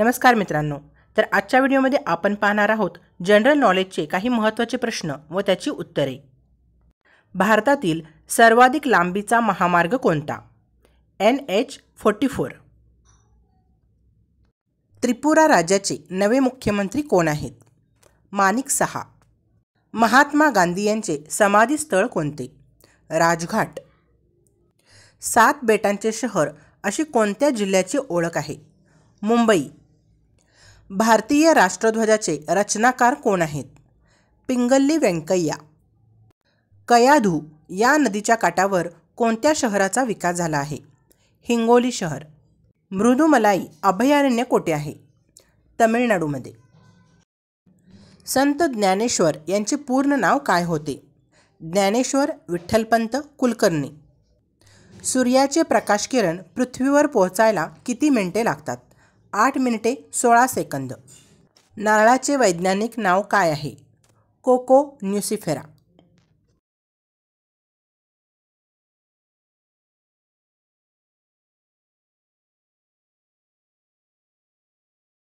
नमस्कार मित्रांनो तर आजच्या व्हिडिओमध्ये आपण पाहणार आहोत जनरल नॉलेजचे काही महत्त्वाचे प्रश्न व त्याची उत्तरे भारतातील सर्वाधिक लांबीचा महामार्ग कोणता N H forty four Tripura राज्याचे नवे मुख्यमंत्री कोण आहेत मानिक सहा महात्मा गांधी यांचे समाधी स्थळ कोणते राजघाट सात बेटांचे शहर अशी कोणत्या जिल्ह्याची ओळख आहे मुंबई भारतीय राष्ट्रध्वजाचे रचनाकार कोण आहेत पिंगल्ली व्यंकय्या कयाधू या नदीच्या काठावर कोणत्या शहराचा विकास झाला आहे हिंगोली शहर मृदुमलाई अभयारण्य कोठे आहे तमिळनाडूमध्ये संत ज्ञानेश्वर यांचे पूर्ण नाव काय होते ज्ञानेश्वर विठ्ठलपंत कुलकर्णी सूर्याचे प्रकाशकिरण पृथ्वीवर पोहोचायला किती मिनिटे लागतात आठ मिनिटे सोळा सेकंद नारळाचे वैज्ञानिक नाव काय आहे कोको न्युसिफेरा